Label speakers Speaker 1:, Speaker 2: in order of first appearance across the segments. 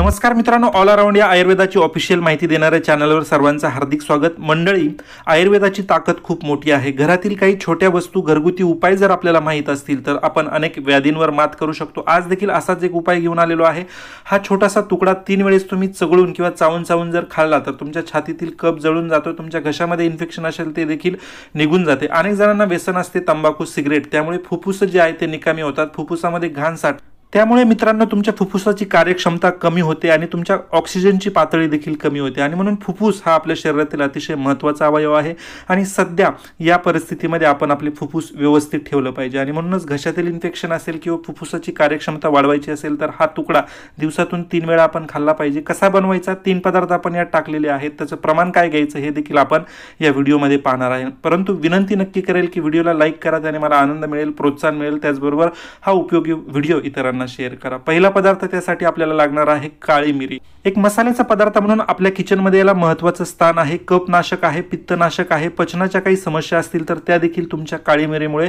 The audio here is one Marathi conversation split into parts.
Speaker 1: नमस्कार मित्रांनो ऑल अराउंड या आयुर्वेदाची ऑफिशियल माहिती देणाऱ्या चॅनलवर सर्वांचं हार्दिक स्वागत मंडळी आयुर्वेदाची ताकद खूप मोठी आहे घरातील काही छोट्या वस्तू घरगुती उपाय जर आपल्याला माहीत असतील तर आपण अनेक व्याधींवर मात करू शकतो आज देखील असाच एक उपाय घेऊन आलेलो आहे हा छोटासा तुकडा तीन वेळेस तुम्ही चगळून किंवा चावून चावून जर खाल्ला तर तुमच्या छातीतील कप जळून जातो तुमच्या घशामध्ये इन्फेक्शन असेल ते देखील निघून जाते अनेक जणांना व्यसन असते तंबाखू सिगरेट त्यामुळे फुफ्फुसं जे आहे ते निकामी होतात फुफ्फुसामध्ये घाण साठ त्यामुळे मित्रांनो तुमच्या फुफ्फुसाची कार्यक्षमता कमी होते आणि तुमच्या ऑक्सिजनची पातळी देखील कमी होते आणि म्हणून फुफ्फुस हा आपल्या शरीरातील अतिशय महत्त्वाचा अवयव आहे आणि सध्या या परिस्थितीमध्ये आपण आपले फुफ्फुस व्यवस्थित ठेवलं पाहिजे आणि म्हणूनच घशातील इन्फेक्शन असेल किंवा फुफ्फुसाची कार्यक्षमता वाढवायची असेल तर हा तुकडा दिवसातून तीन वेळा आपण खाल्ला पाहिजे कसा बनवायचा तीन पदार्थ आपण यात टाकलेले आहेत त्याचं प्रमाण काय घ्यायचं हे देखील आपण या व्हिडिओमध्ये पाहणार आहे परंतु विनंती नक्की करेल की व्हिडिओला लाईक करा त्याने मला आनंद मिळेल प्रोत्साहन मिळेल त्याचबरोबर हा उपयोगी व्हिडिओ इतरांना मित्रांना शेअर करा पहिला पदार्थ त्यासाठी आपल्याला लागणार आहे काळी मिरी एक मसाल्याचा पदार्थ म्हणून आपल्या किचनमध्ये याला महत्त्वाचं स्थान आहे कपनाशक आहे पित्तनाशक आहे पचनाच्या काही समस्या असतील तर त्या देखील तुमच्या काळी मिरीमुळे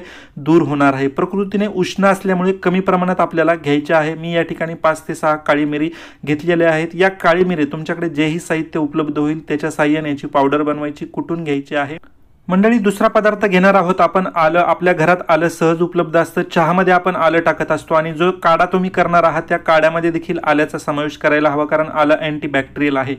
Speaker 1: दूर होणार आहे प्रकृतीने उष्ण असल्यामुळे कमी प्रमाणात आपल्याला घ्यायचे आहे मी या ठिकाणी पाच ते सहा काळी मिरी घेतलेल्या आहेत या काळी मिरी तुमच्याकडे जेही साहित्य उपलब्ध होईल त्याच्या साह्याने याची पावडर बनवायची कुठून घ्यायची आहे मंडळी दुसरा पदार्थ घेणार आहोत आपण आलं आपल्या घरात आलं सहज उपलब्ध असतं चहामध्ये आपण आलं टाकत असतो आणि जो काडा तुम्ही करणार आहात त्या काड्यामध्ये देखील आल्याचा समावेश करायला हवा कारण आलं अँटीबॅक्टेरियल आहे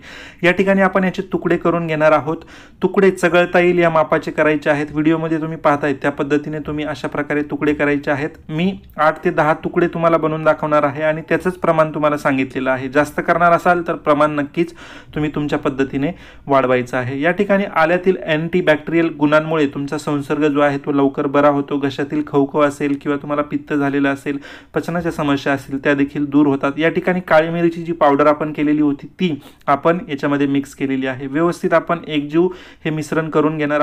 Speaker 1: या ठिकाणी आपण याचे तुकडे करून घेणार आहोत तुकडे चगळता येईल या मापाचे करायचे आहेत व्हिडिओमध्ये तुम्ही पाहताय त्या पद्धतीने तुम्ही अशा प्रकारे तुकडे करायचे आहेत मी आठ ते दहा तुकडे तुम्हाला बनवून दाखवणार आहे आणि त्याचंच प्रमाण तुम्हाला सांगितलेलं आहे जास्त करणार असाल तर प्रमाण नक्कीच तुम्ही तुमच्या पद्धतीने वाढवायचं आहे या ठिकाणी आल्यातील अँटीबॅक्टेरियल गुणांमुळे तुमचा संसर्ग जो आहे तो लवकर बरा होतो घशातील खवखव असेल किंवा तुम्हाला पित्त झालेलं असेल पचनाच्या समस्या असतील त्या देखील दूर होतात या ठिकाणी काळी मिरीची जी पावडर आपण केलेली होती ती आपण याच्यामध्ये मिक्स केलेली आहे व्यवस्थित आपण एकजीव हे मिश्रण करून घेणार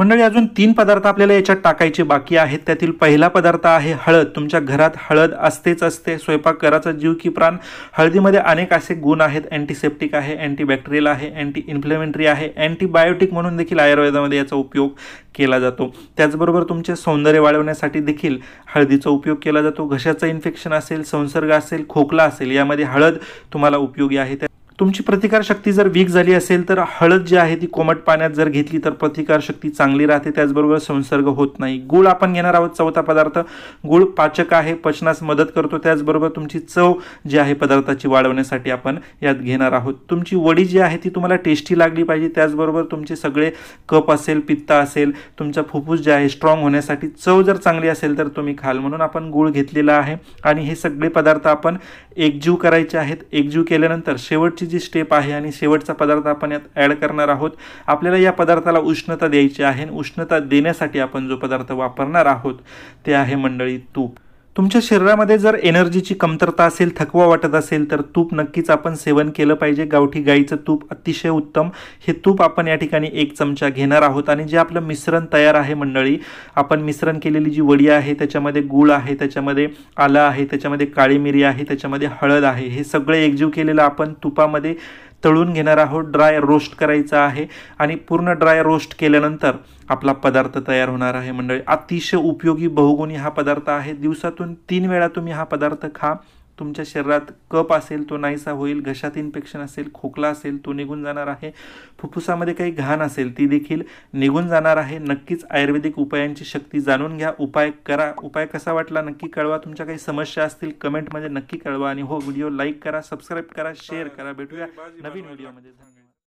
Speaker 1: मंडळी अजून तीन पदार्थ आपल्याला याच्यात टाकायचे बाकी आहेत त्यातील पहिला पदार्थ आहे हळद तुमच्या घरात हळद असतेच असते स्वयंपाक कराचा जीव की प्राण हळदीमध्ये अनेक असे गुण आहेत अँटीसेप्टिक आहे अँटीबॅक्टेरियल आहे अँटी इन्फ्लेमेंटरी आहे अँटीबायोटिक म्हणून देखील आयुर्वेदामध्ये याचा उपयोग केला जातो त्याचबरोबर तुमचे सौंदर्य वाढवण्यासाठी देखील हळदीचा उपयोग केला जातो घशाचं इन्फेक्शन असेल संसर्ग असेल खोकला असेल यामध्ये हळद तुम्हाला उपयोगी आहे तुमची प्रतिकारशक्ती जर वीक झाली असेल तर हळद जी आहे ती कोमट पाण्यात जर घेतली तर प्रतिकारशक्ती चांगली राहते त्याचबरोबर संसर्ग होत नाही गुळ आपण घेणार आहोत चौथा पदार्थ गुळ पाचक आहे पचनास मदत करतो त्याचबरोबर तुमची चव जी आहे पदार्थाची वाढवण्यासाठी आपण यात घेणार आहोत तुमची वडी जी आहे ती तुम्हाला टेस्टी लागली पाहिजे त्याचबरोबर तुमचे सगळे कप असेल पित्ता असेल तुमचा फुफ्फूस जे आहे स्ट्रॉंग होण्यासाठी चव जर चांगली असेल तर तुम्ही खाल म्हणून आपण गुळ घेतलेला आहे आणि हे सगळे पदार्थ आपण एकजीव करायचे आहेत एकजीव केल्यानंतर शेवटची जी स्टेप आहे आणि शेवटचा पदार्थ आपण यात ॲड करणार आहोत आपल्याला या पदार्थाला उष्णता द्यायची आहे आणि उष्णता देण्यासाठी आपण जो पदार्थ वापरणार आहोत ते आहे मंडळी तूप तुमच्या शरीरामध्ये जर एनर्जीची कमतरता असेल थकवा वाटत असेल तर तूप नक्कीच आपण सेवन केलं पाहिजे गावठी गाईचं तूप अतिशय उत्तम हे तूप आपण या ठिकाणी एक चमचा घेणार आहोत आणि जे आपलं मिश्रण तयार आहे मंडळी आपण मिश्रण केलेली जी वडी आहे त्याच्यामध्ये गूळ आहे त्याच्यामध्ये आलं आहे त्याच्यामध्ये काळी मिरी आहे त्याच्यामध्ये हळद आहे हे सगळे एकजीव केलेलं आपण तुपामध्ये तळून घेणार आहोत ड्राय रोस्ट करायचा आहे आणि पूर्ण ड्राय रोस्ट केल्यानंतर आपला पदार्थ तयार होणार आहे मंडळी अतिशय उपयोगी बहुगुणी हा पदार्थ आहे दिवसातून तीन वेळा तुम्ही हा पदार्थ खा तुमच्या शरीरात कप असेल तो नाहीसा होईल घशात इन्फेक्शन असेल खोकला असेल तो निघून जाणार आहे फुफ्फुसामध्ये काही घाण असेल ती देखील निघून जाणार आहे नक्कीच आयुर्वेदिक उपायांची शक्ती जाणून घ्या उपाय करा उपाय कसा वाटला नक्की कळवा तुमच्या काही समस्या असतील कमेंटमध्ये नक्की कळवा आणि हो व्हिडिओ लाईक करा सबस्क्राईब करा शेअर करा भेटूया नवीन व्हिडिओमध्ये